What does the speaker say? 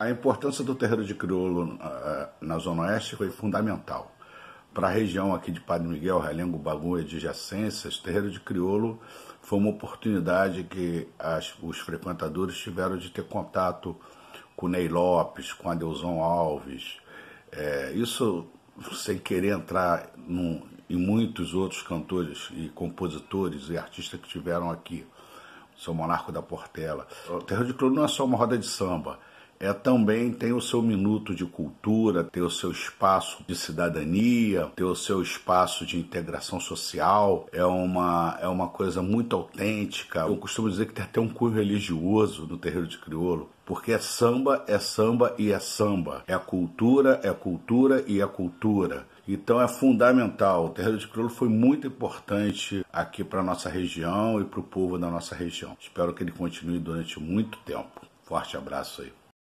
A importância do terreiro de crioulo ah, ah, na Zona Oeste foi fundamental. Para a região aqui de Padre Miguel, Relengo, Bagum e adjacências, terreiro de crioulo foi uma oportunidade que as, os frequentadores tiveram de ter contato com Ney Lopes, com Adeusão Alves. É, isso sem querer entrar num, em muitos outros cantores e compositores e artistas que tiveram aqui. São Monarco da Portela. O Terreiro de Crioulo não é só uma roda de samba, é também tem o seu minuto de cultura, tem o seu espaço de cidadania, tem o seu espaço de integração social, é uma, é uma coisa muito autêntica. Eu costumo dizer que tem até um cunho religioso no terreiro de crioulo, porque é samba, é samba e é samba. É cultura, é cultura e é cultura. Então é fundamental. O Terreiro de Crioulo foi muito importante aqui para a nossa região e para o povo da nossa região. Espero que ele continue durante muito tempo. Forte abraço aí.